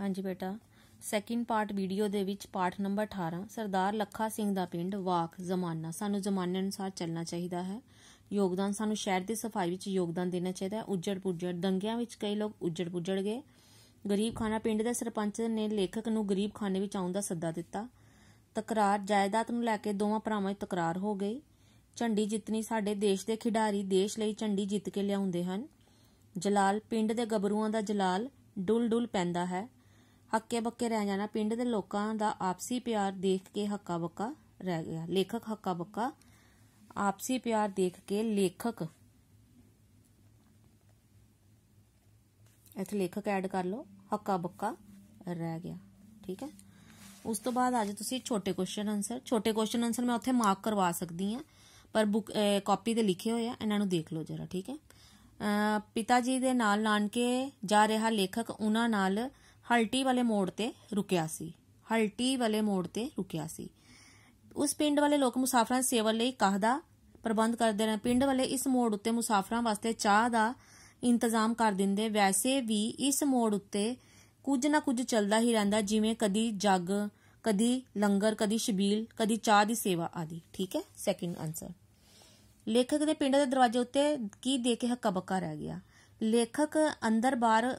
ਹਾਂਜੀ ਬੇਟਾ second part video ਦੇ ਵਿੱਚ ਪਾਠ ਨੰਬਰ 18 ਸਰਦਾਰ ਲੱਖਾ ਸਿੰਘ ਦਾ ਪਿੰਡ ਵਾਕ ਜ਼ਮਾਨਾ ਸਾਨੂੰ ਜ਼ਮਾਨੇ ਅਨੁਸਾਰ ਚੱਲਣਾ ਚਾਹੀਦਾ ਹੈ ਯੋਗਦਾਨ ਸਾਨੂੰ ਸ਼ਹਿਰ ਦੀ ਸਫਾਈ ਵਿੱਚ ਯੋਗਦਾਨ ਦੇਣਾ ਚਾਹੀਦਾ ਹੈ ਉੱਜੜ ਪੁੱਜੜ ਦੰਗਿਆਂ ਵਿੱਚ ਕਈ ਲੋਕ ਉੱਜੜ ਪੁੱਜੜ ਗਏ ਗਰੀਬ ਖਾਨਾ ਪਿੰਡ ਦੇ ਸਰਪੰਚ ਨੇ ਲੇਖਕ ਨੂੰ ਗਰੀਬ ਖਾਨੇ ਵਿੱਚ ਆਉਣ ਦਾ ਸੱਦਾ ਦਿੱਤਾ ਤਕਰਾਰ ਜਾਇਦਾਦ ਨੂੰ ਲੈ ਕੇ ਦੋਵਾਂ ਭਰਾਵਾਂ ਵਿੱਚ ਤਕਰਾਰ ਹੋ ਗਈ ਝੰਡੀ ਜਿੱਤਣੀ ਸਾਡੇ ਦੇਸ਼ ਦੇ ਖਿਡਾਰੀ ਦੇਸ਼ ਲਈ ਝੰਡੀ ਜਿੱਤ ਕੇ ਲਿਆਉਂਦੇ ਹਨ ਜਲਾਲ ਪਿੰਡ ਦੇ ਗੱਭਰੂਆਂ ਦਾ ਜਲਾਲ ਡੁੱਲ ਡੁੱਲ ਪੈਂਦਾ ਹੈ ਹੱਕੇ ਬੱਕੇ ਰਹਿ ਜਾਣਾ ਪਿੰਡ ਦੇ ਲੋਕਾਂ ਦਾ ਆਪਸੀ ਪਿਆਰ ਦੇਖ ਕੇ ਹੱਕਾ ਬੱਕਾ ਰਹਿ ਗਿਆ ਲੇਖਕ ਹੱਕਾ ਬੱਕਾ ਆਪਸੀ ਪਿਆਰ ਦੇਖ ਕੇ ਲੇਖਕ ਇੱਥੇ ਲੇਖਕ ਐਡ ਕਰ ਲਓ ਹੱਕਾ ਬੱਕਾ ਰਹਿ ਗਿਆ ਠੀਕ ਹੈ ਉਸ ਤੋਂ ਬਾਅਦ ਅੱਜ ਤੁਸੀਂ ਛੋਟੇ ਕੁਐਸਚਨ ਆਨਸਰ ਛੋਟੇ ਕੁਐਸਚਨ ਆਨਸਰ ਮੈਂ ਉੱਥੇ ਮਾਰਕ ਕਰਵਾ ਸਕਦੀ ਆ ਪਰ ਬੁੱਕ ਕਾਪੀ ਤੇ ਲਿਖੇ ਹੋਏ ਆ ਇਹਨਾਂ ਨੂੰ ਦੇਖ ਲਓ ਜਰਾ ਠੀਕ ਹੈ ਪਿਤਾ ਜੀ ਦੇ ਨਾਲ ਨਾਨਕੇ ਜਾ ਰਿਹਾ ਲੇਖਕ ਉਹਨਾਂ ਨਾਲ ਹਲਟੀ ਵਾਲੇ ਮੋੜ ਤੇ ਰੁਕਿਆ ਸੀ ਹਲਟੀ ਵਾਲੇ ਮੋੜ ਤੇ ਰੁਕਿਆ ਸੀ ਉਸ ਪਿੰਡ ਵਾਲੇ ਲੋਕ ਮੁਸਾਫਰਾਂ ਦੀ ਸੇਵਾ ਲਈ ਕਾਹਦਾ ਪ੍ਰਬੰਧ ਕਰਦੇ ਰਹੇ ਪਿੰਡ ਵਾਲੇ ਇਸ ਮੋੜ ਉੱਤੇ ਮੁਸਾਫਰਾਂ ਵਾਸਤੇ ਚਾਹ ਦਾ ਇੰਤਜ਼ਾਮ ਕਰ ਦਿੰਦੇ ਵੈਸੇ ਵੀ ਇਸ ਮੋੜ ਉੱਤੇ ਕੁਝ ਨਾ ਕੁਝ ਚੱਲਦਾ ਹੀ ਰਹਿੰਦਾ ਜਿਵੇਂ ਕਦੀ ਜੱਗ ਕਦੀ ਲੰਗਰ ਕਦੀ ਸ਼ਬੀਲ ਕਦੀ ਚਾਹ ਦੀ ਸੇਵਾ ਆਦਿ ਠੀਕ ਹੈ ਸੈਕਿੰਡ ਆਨਸਰ ਲੇਖਕ ਦੇ ਪਿੰਡ ਦੇ ਦਰਵਾਜ਼ੇ ਉੱਤੇ ਕੀ ਦੇਖ ਕੇ ਹੱਕਾ ਬੱਕਾ ਰਹਿ ਗਿਆ ਲੇਖਕ ਅੰਦਰ ਬਾਹਰ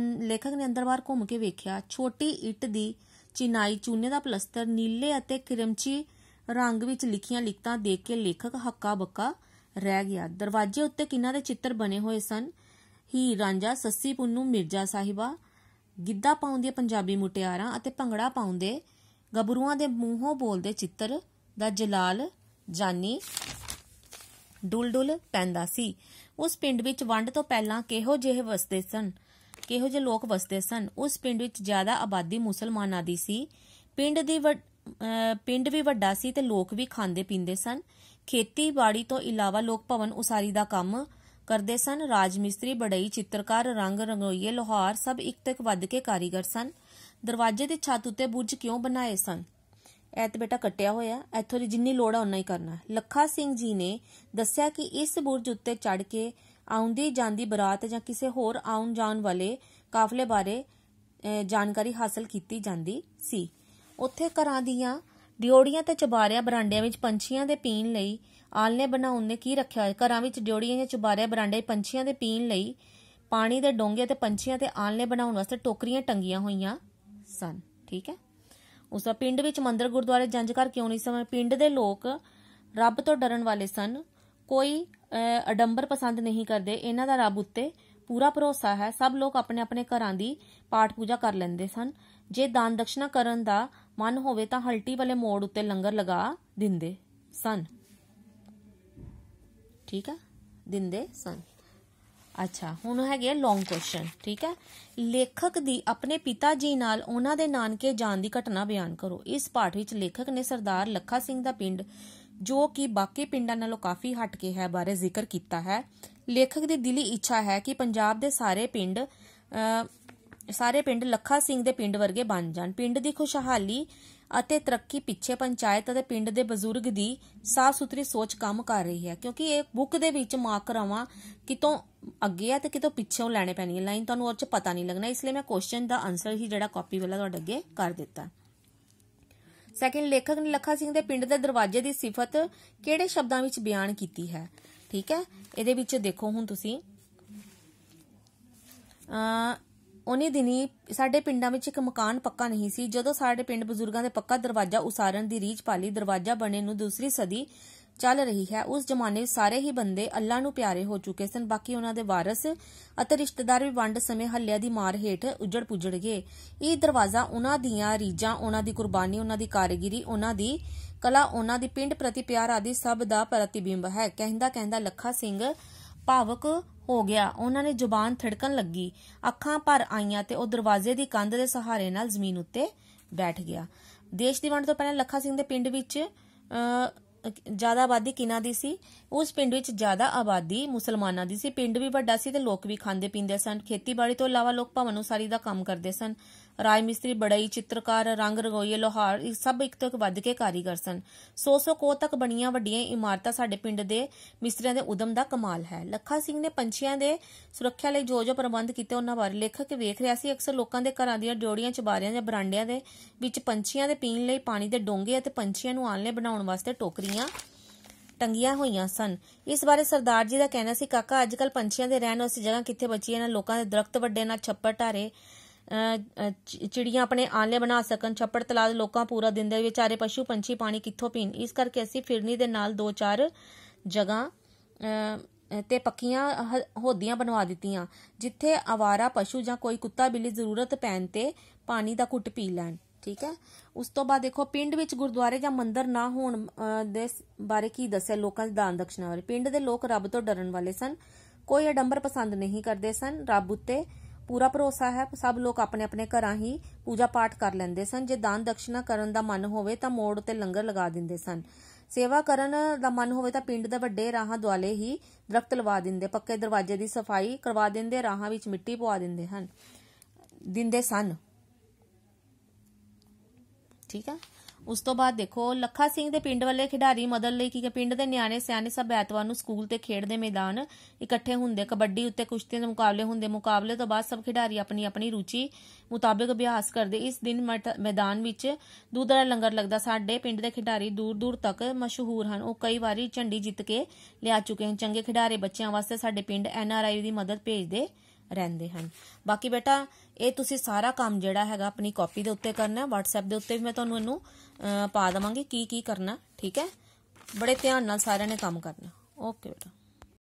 ਲੇਖਕ ਨੇ ਅੰਦਰ ਬਾਹਰ ਘੁੰਮ ਕੇ ਵੇਖਿਆ ਛੋਟੀ ਇੱਟ ਦੀ ਚਿਨਾਈ ਚੂਨੇ ਦਾ ਪਲਸਤਰ ਨੀਲੇ ਅਤੇ ਕ੍ਰਿਮਚੀ ਰੰਗ ਵਿੱਚ ਲਿਖੀਆਂ ਲਿਖਤਾਂ ਦੇਖ ਕੇ ਲੇਖਕ ਹੱਕਾ ਬੱਕਾ ਰਹਿ ਗਿਆ ਦਰਵਾਜ਼ੇ ਉੱਤੇ ਕਿੰਨਾ ਦੇ ਚਿੱਤਰ ਬਣੇ ਹੋਏ ਸਨ ਹੀ ਰਾਂਝਾ ਸੱਸੀ ਪੁੰਨੂ ਮਿਰਜ਼ਾ ਸਾਹਿਬਾ ਗਿੱਧਾ ਪਾਉਂਦੀਆਂ ਪੰਜਾਬੀ ਮੁਟਿਆਰਾਂ ਅਤੇ ਭੰਗੜਾ ਪਾਉਂਦੇ ਗੱਭਰੂਆਂ ਦੇ ਮੂੰਹੋਂ ਬੋਲਦੇ ਚਿੱਤਰ ਦਾ ਜਲਾਲ ਜਾਨੀ ਡੁਲਡੁਲ ਪੈਂਦਾ ਸੀ ਉਸ ਪਿੰਡ ਵਿੱਚ ਵੰਡ ਤੋਂ ਪਹਿਲਾਂ ਕਿਹੋ ਜਿਹੇ ਵਸਦੇ ਸਨ ਕਿਹੋ ਜਿਹੇ ਲੋਕ ਵਸਦੇ ਸਨ ਉਸ ਪਿੰਡ ਵਿੱਚ ਜ਼ਿਆਦਾ ਆਬਾਦੀ ਮੁਸਲਮਾਨਾਂ ਦੀ ਸੀ ਪਿੰਡ ਦੀ ਪਿੰਡ ਵੀ ਵੱਡਾ ਸੀ ਤੇ ਲੋਕ ਵੀ ਖਾਂਦੇ ਪੀਂਦੇ ਸਨ ਖੇਤੀਬਾੜੀ ਤੋਂ ਇਲਾਵਾ ਲੋਕ ਭਵਨ ਉਸਾਰੀ ਦਾ ਕੰਮ ਕਰਦੇ ਸਨ ਰਾਜ ਮਿਸਤਰੀ ਬੜਈ ਚਿੱਤਰਕਾਰ ਰੰਗ ਰੰਗੋਈਏ ਲੋਹਾਰ ਸਭ ਇੱਕ ਤੱਕ ਵੱਧ ਕੇ ਕਾਰੀਗਰ ਸਨ ਦਰਵਾਜ਼ੇ ਦੇ ਛੱਤ ਉੱਤੇ ਬੁਰਜ ਕਿਉਂ ਬਣਾਏ ਸਨ ਐ ਤੇ ਬੇਟਾ ਕੱਟਿਆ ਹੋਇਆ ਇੱਥੋਂ ਦੀ ਜਿੰਨੀ ਲੋੜ ਆ ਉਨਾ ਹੀ ਕਰਨਾ ਲੱਖਾ ਸਿੰਘ ਜੀ ਨੇ ਦੱਸਿਆ ਕਿ ਇਸ ਬੁਰਜ ਉੱਤੇ ਚੜ ਕੇ ਆਉਂਦੀ ਜਾਂਦੀ ਬਰਾਤ ਜਾਂ ਕਿਸੇ ਹੋਰ ਆਉਣ ਜਾਣ ਵਾਲੇ ਕਾਫਲੇ ਬਾਰੇ ਜਾਣਕਾਰੀ ਹਾਸਲ ਕੀਤੀ ਜਾਂਦੀ ਸੀ ਉੱਥੇ ਘਰਾਂ ਦੀਆਂ ਡਿਓੜੀਆਂ ਤੇ ਚਬਾਰਿਆਂ ਬਰਾਂਡਿਆਂ ਵਿੱਚ ਪੰਛੀਆਂ ਦੇ ਪੀਣ ਲਈ ਆਲਨੇ ਬਣਾਉਣ ਨੇ ਕੀ ਰੱਖਿਆ ਹੈ ਘਰਾਂ ਵਿੱਚ ਡਿਓੜੀਆਂ ਜਾਂ ਚਬਾਰਿਆਂ ਬਰਾਂਡੇ ਪੰਛੀਆਂ ਦੇ ਪੀਣ ਲਈ ਪਾਣੀ ਦੇ ਡੋਂਗੇ ਤੇ ਪੰਛੀਆਂ ਤੇ ਆਲਨੇ ਬਣਾਉਣ ਵਾਸਤੇ ਟੋਕਰੀਆਂ ਟੰਗੀਆਂ ਹੋਈਆਂ ਸਨ ਠੀਕ ਹੈ ਉਸ ਦਾ ਪਿੰਡ ਵਿੱਚ ਮੰਦਰ ਗੁਰਦੁਆਰੇ ਜੰਜ ਕਰ ਕਿਉਂ ਨਹੀਂ ਸਮਾਂ ਪਿੰਡ ਦੇ ਲੋਕ ਰੱਬ ਤੋਂ ਡਰਨ ਵਾਲੇ ਸਨ ਕੋਈ ਅਡੰਬਰ ਪਸੰਦ ਨਹੀਂ ਕਰਦੇ ਇਹਨਾਂ ਦਾ ਰੱਬ ਉੱਤੇ ਪੂਰਾ ਭਰੋਸਾ ਹੈ ਸਭ ਲੋਕ ਆਪਣੇ ਆਪਣੇ ਘਰਾਂ ਦੀ ਪਾਠ ਪੂਜਾ ਕਰ ਲੈਂਦੇ ਸਨ ਜੇ ਦਾਨ ਦਕਸ਼ਨਾ ਕਰਨ ਦਾ ਮਨ ਹੋਵੇ ਤਾਂ ਹਲਟੀ ਵਾਲੇ ਮੋੜ ਉੱਤੇ ਲੰਗਰ ਲਗਾ ਦਿੰਦੇ ਸਨ ਠੀਕ ਹੈ ਦਿੰਦੇ ਸਨ ਅੱਛਾ ਹੁਣ ਹੈਗੇ ਲੌਂਗ ਕੁਐਸਚਨ ਠੀਕ ਹੈ ਲੇਖਕ ਦੀ ਆਪਣੇ ਪਿਤਾ ਜੀ ਨਾਲ ਉਹਨਾਂ ਦੇ ਨਾਨਕੇ ਜਾਣ ਦੀ ਘਟਨਾ ਬਿਆਨ ਕਰੋ ਇਸ ਪਾਠ ਵਿੱਚ ਲੇਖਕ ਨੇ ਸਰਦਾਰ ਲੱਖਾ ਸਿੰਘ ਦਾ ਪਿੰਡ ਜੋ ਕਿ ਬਾਕੀ ਪਿੰਡਾਂ ਨਾਲੋਂ ਕਾਫੀ ਹਟ ਕੇ ਹੈ ਬਾਰੇ ਜ਼ਿਕਰ ਕੀਤਾ ਹੈ ਲੇਖਕ ਦੀ ਦਿਲੀ ਇੱਛਾ ਹੈ ਕਿ ਪੰਜਾਬ ਦੇ ਸਾਰੇ ਪਿੰਡ ਸਾਰੇ ਪਿੰਡ ਲੱਖਾ ਸਿੰਘ ਦੇ ਪਿੰਡ ਵਰਗੇ ਬਣ ਜਾਣ ਪਿੰਡ ਦੀ ਖੁਸ਼ਹਾਲੀ ਅਤੇ ਤਰੱਕੀ ਪਿੱਛੇ ਪੰਚਾਇਤ ਅਤੇ ਪਿੰਡ ਦੇ ਬਜ਼ੁਰਗ ਦੀ ਸਾਫ ਸੁਥਰੀ ਸੋਚ ਕੰਮ ਕਰ ਰਹੀ ਹੈ ਕਿਉਂਕਿ ਇਹ ਬੁੱਕ ਦੇ ਵਿੱਚ ਰਵਾਂ ਕਿਤੋਂ ਅੱਗੇ ਆ ਤੇ ਕਿਤੋਂ ਪਿੱਛੇੋਂ ਲੈਣੇ ਪੈਣੀ ਹੈ ਲਾਈਨ ਤੁਹਾਨੂੰ ਉਹ ਚ ਪਤਾ ਨਹੀਂ ਲੱਗਣਾ ਇਸ ਲਈ ਮੈਂ ਕੁਐਸਚਨ ਦਾ ਆਨਸਰ ਹੀ ਜਿਹੜਾ ਕਾਪੀ ਵਾਲਾ ਤੁਹਾਡੇ ਅੱਗੇ ਕਰ ਦਿੱਤਾ ਸੈਕਿੰਡ ਲੇਖਕ ਨੇ ਲੱਖਾ ਸਿੰਘ ਦੇ ਪਿੰਡ ਦੇ ਦਰਵਾਜ਼ੇ ਦੀ ਸਿਫਤ ਕਿਹੜੇ ਸ਼ਬਦਾਂ ਵਿੱਚ ਬਿਆਨ ਕੀਤੀ ਹੈ ਠੀਕ ਹੈ ਇਹਦੇ ਵਿੱਚ ਦੇਖੋ ਹੁਣ ਤੁਸੀਂ ਅ ਉਹਨੇ ਦਿਨੀ ਸਾਡੇ ਪਿੰਡਾਂ ਵਿੱਚ ਇੱਕ ਮਕਾਨ ਪੱਕਾ ਨਹੀਂ ਸੀ ਜਦੋਂ ਸਾਡੇ ਪਿੰਡ ਬਜ਼ੁਰਗਾਂ ਦੇ ਪੱਕਾ ਦਰਵਾਜ਼ਾ ਉਸਾਰਨ ਦੀ ਰੀਝ ਪਾਲੀ ਦਰਵਾਜ਼ਾ ਬਣੇ ਨੂੰ ਦੂਸਰੀ ਸਦੀ ਚੱਲ ਰਹੀ ਹੈ ਉਸ ਜ਼ਮਾਨੇ ਵਿੱਚ ਸਾਰੇ ਹੀ ਬੰਦੇ ਅੱਲਾ ਨੂੰ ਪਿਆਰੇ ਹੋ ਚੁੱਕੇ ਸਨ ਬਾਕੀ ਉਹਨਾਂ ਦੇ ਵਾਰਸ ਅਤੇ ਰਿਸ਼ਤੇਦਾਰ ਵੀ ਵੰਡ ਸਮੇਂ ਹੱਲਿਆ ਦੀ ਮਾਰ ਹੇਠ ਉਜੜ ਪੁੱਜੜ ਗਏ ਇਹ ਦਰਵਾਜ਼ਾ ਉਹਨਾਂ ਦੀਆਂ ਰੀਜਾਂ ਉਹਨਾਂ ਦੀ ਕੁਰਬਾਨੀ ਉਹਨਾਂ ਦੀ ਕਾਰਗਰੀ ਉਹਨਾਂ ਦੀ ਕਲਾ ਉਹਨਾਂ ਦੀ ਪਿੰਡ ਪ੍ਰਤੀ ਪਿਆਰ ਆਦਿ ਸਭ ਦਾ ਪ੍ਰਤੀਬਿੰਬ ਹੈ ਕਹਿੰਦਾ ਕਹਿੰਦਾ ਲੱਖਾ ਸਿੰਘ ਭਾਵਕ ਹੋ ਗਿਆ ਉਹਨਾਂ ਨੇ ਜ਼ੁਬਾਨ ਥੜਕਣ ਲੱਗੀ ਅੱਖਾਂ ਭਰ ਆਈਆਂ ਤੇ ਉਹ ਦਰਵਾਜ਼ੇ ਦੀ ਕੰਧ ਦੇ ਸਹਾਰੇ ਨਾਲ ਜ਼ਮੀਨ ਉੱਤੇ ਬੈਠ ਗਿਆ ਦੇਸ਼ ਦੀ ਵੰਡ ਤੋਂ ਪਹਿਲਾਂ ਲੱਖਾ ਸਿੰਘ ਦੇ ਪਿੰਡ ਵਿੱਚ ਜ਼ਿਆਦਾ ਆਬਾਦੀ ਕਿਨਾਂ ਦੀ ਸੀ ਉਸ ਪਿੰਡ ਵਿੱਚ ਜ਼ਿਆਦਾ ਆਬਾਦੀ ਮੁਸਲਮਾਨਾਂ ਦੀ ਸੀ ਪਿੰਡ ਵੀ ਵੱਡਾ ਸੀ ਤੇ ਲੋਕ ਵੀ ਖਾਂਦੇ ਪੀਂਦੇ ਸਨ ਖੇਤੀਬਾੜੀ ਤੋਂ ਇਲਾਵਾ ਲੋਕ ਭਵਨ ਉਸਾਰੀ ਦਾ ਕੰਮ ਕਰਦੇ ਸਨ ਰਾਜ ਮਿਸਤਰੀ ਬੜਾਈ ਚਿੱਤਰਕਾਰ ਰੰਗ ਰਗੋਈ ਲੋਹਾਰ ਇਹ ਸਭ ਇੱਕ ਤੋਂ ਇੱਕ ਵੱਧ ਕੇ ਕਾਰੀਗਰ ਸਨ 100-100 ਕੋ ਤੱਕ ਬਣੀਆਂ ਵੱਡੀਆਂ ਇਮਾਰਤਾਂ ਸਾਡੇ ਪਿੰਡ ਦੇ ਮਿਸਤਰੀਆਂ ਦੇ ਉਦਮ ਦਾ ਕਮਾਲ ਹੈ ਲੱਖਾ ਸਿੰਘ ਨੇ ਪੰਛੀਆਂ ਦੇ ਸੁਰੱਖਿਆ ਲਈ ਜੋ ਜੋ ਪ੍ਰਬੰਧ ਕੀਤੇ ਉਹਨਾਂ ਬਾਰੇ ਲੇਖਕ ਵੇਖ ਰਿਹਾ ਸੀ ਅਕਸਰ ਲੋਕਾਂ ਦੇ ਘਰਾਂ ਦੀਆਂ ਡਿਓੜੀਆਂ ਚਬਾਰੀਆਂ ਜਾਂ ਬਰਾਂਡਿਆਂ ਦੇ ਵਿੱਚ ਪੰਛੀਆਂ ਦੇ ਪੀਣ ਲਈ ਪਾਣੀ ਦੇ ਡੋਂਗੇ ਅਤੇ ਪੰਛੀਆਂ ਨੂੰ ਆਲਣੇ ਬਣਾਉਣ ਵਾਸਤੇ ਟੋਕਰੀਆਂ ਟੰਗੀਆਂ ਹੋਈਆਂ ਸਨ ਇਸ ਬਾਰੇ ਸਰਦਾਰ ਜੀ ਦਾ ਕਹਿਣਾ ਸੀ ਕਾਕਾ ਅੱਜਕੱਲ ਪੰਛੀਆਂ ਦੇ ਰਹਿਣ ਵਾਸਤੇ ਜਗ੍ਹਾ ਕਿੱਥੇ ਬਚੀ ਹੈ ਨਾ ਲੋਕਾਂ ਦੇ ਦਰਖਤ ਵੱਡੇ ਨਾ ਛੱਪੜ ਟਾਰੇ ਚਿੜੀਆਂ ਆਪਣੇ ਆਲੇ ਬਣਾ ਸਕਣ ਛੱਪੜ ਤਲਾ ਦੇ ਲੋਕਾਂ ਪੂਰਾ ਦਿਨ ਦੇ ਵਿਚਾਰੇ ਪਸ਼ੂ ਪੰਛੀ ਪਾਣੀ ਕਿੱਥੋਂ ਪੀਣ ਇਸ ਕਰਕੇ ਅਸੀਂ ਫਿਰਨੀ ਦੇ ਨਾਲ ਦੋ ਚਾਰ ਜਗ੍ਹਾ ਤੇ ਪੱਕੀਆਂ ਹੋਦੀਆਂ ਬਣਵਾ ਦਿੱਤੀਆਂ ਜਿੱਥੇ ਆਵਾਰਾ ਪਸ਼ੂ ਜਾਂ ਕੋਈ ਕੁੱਤਾ ਬਿੱਲੀ ਜ਼ਰੂਰਤ ਪੈਣ ਤੇ ਪਾਣੀ ਦਾ ਘੁੱਟ ਪੀ ਲੈਣ ਠੀਕ ਹੈ ਉਸ ਤੋਂ ਬਾਅਦ ਦੇਖੋ ਪਿੰਡ ਵਿੱਚ ਗੁਰਦੁਆਰੇ ਜਾਂ ਮੰਦਿਰ ਨਾ ਹੋਣ ਦੇ ਬਾਰੇ ਕੀ ਦੱਸਿਆ ਲੋਕਾਂ ਦੇ ਦਾਨ ਦਕਸ਼ਨਾ ਬਾਰੇ ਪਿੰਡ ਦੇ ਲੋਕ ਰੱਬ ਤੋਂ ਡਰਨ ਵਾਲੇ ਸਨ ਕੋਈ ਅਡੰਬਰ ਪਸੰਦ ਨਹੀਂ ਕਰਦੇ ਸਨ ਰੱਬ ਉੱਤੇ ਪੂਰਾ ਭਰੋਸਾ ਹੈ ਸਭ ਲੋਕ ਆਪਣੇ ਆਪਣੇ ਘਰਾਂ ਹੀ ਪੂਜਾ ਪਾਠ ਕਰ ਲੈਂਦੇ ਸਨ ਜੇ ਦਾਨ ਦਕਸ਼ਨਾ ਕਰਨ ਦਾ ਮਨ ਹੋਵੇ ਤਾਂ ਮੋੜ ਤੇ ਲੰਗਰ ਲਗਾ ਦਿੰਦੇ ਸਨ ਸੇਵਾ ਕਰਨ ਦਾ ਮਨ ਹੋਵੇ ਤਾਂ ਪਿੰਡ ਦੇ ਵੱਡੇ ਰਾਹਾਂ ਦੁਆਲੇ ਹੀ ਦਰਖਤ ਲਵਾ ਦਿੰਦੇ ਪੱਕੇ ਦਰਵਾਜ਼ੇ ਦੀ ਸਫਾਈ ਕਰਵਾ ਦਿੰਦੇ ਰਾਹਾਂ ਵਿੱਚ ਮਿੱਟੀ ਪਵਾ ਦਿੰਦੇ ਹਨ ਦਿੰਦੇ ਸਨ ਠੀਕ ਹੈ ਉਸ ਤੋਂ ਬਾਅਦ ਦੇਖੋ ਲੱਖਾ ਸਿੰਘ ਦੇ ਪਿੰਡ ਵਾਲੇ ਖਿਡਾਰੀ ਮਦਦ ਲਈ ਕੀ ਪਿੰਡ ਦੇ ਨਿਆਣੇ ਸਿਆਣੇ ਸਭ ਐਤਵਾਰ ਨੂੰ ਸਕੂਲ ਤੇ ਖੇਡ ਦੇ ਮੈਦਾਨ ਇਕੱਠੇ ਹੁੰਦੇ ਕਬੱਡੀ ਉੱਤੇ ਕੁਸ਼ਤੀ ਦੇ ਮੁਕਾਬਲੇ ਹੁੰਦੇ ਮੁਕਾਬਲੇ ਤੋਂ ਬਾਅਦ ਸਭ ਖਿਡਾਰੀ ਆਪਣੀ ਆਪਣੀ ਰੁਚੀ ਮੁਤਾਬਕ ਅਭਿਆਸ ਕਰਦੇ ਇਸ ਦਿਨ ਮੈਦਾਨ ਵਿੱਚ ਦੁੱਧ ਲੰਗਰ ਲੱਗਦਾ ਸਾਡੇ ਪਿੰਡ ਦੇ ਖਿਡਾਰੀ ਦੂਰ ਦੂਰ ਤੱਕ ਮਸ਼ਹੂਰ ਹਨ ਉਹ ਕਈ ਵਾਰੀ ਝੰਡੀ ਜਿੱਤ ਕੇ ਲਿਆ ਚੁੱਕੇ ਹਨ ਚੰਗੇ ਖਿਡਾਰੇ ਬੱਚਿਆਂ ਵਾਸਤੇ ਸਾਡੇ ਪਿੰਡ ਐਨਆਰਆਈ ਦੀ ਮਦਦ ਭੇਜਦੇ ਰਹਿੰਦੇ ਹਨ ਬਾਕੀ ਬੇਟਾ ਇਹ ਤੁਸੀਂ ਸਾਰਾ ਕੰਮ ਜਿਹੜਾ ਹੈਗਾ ਆਪਣੀ ਕਾਪੀ ਦੇ ਉੱਤੇ ਕਰਨਾ WhatsApp ਦੇ ਉੱਤੇ ਵੀ ਮੈਂ ਤੁਹਾਨੂੰ ਇਹਨੂੰ ਪਾ ਦਵਾਂਗੀ ਕੀ ਕੀ ਕਰਨਾ ਠੀਕ ਹੈ ਬੜੇ ਧਿਆਨ ਨਾਲ ਸਾਰਿਆਂ ਨੇ ਕੰਮ ਕਰਨਾ ਓਕੇ ਬੇਟਾ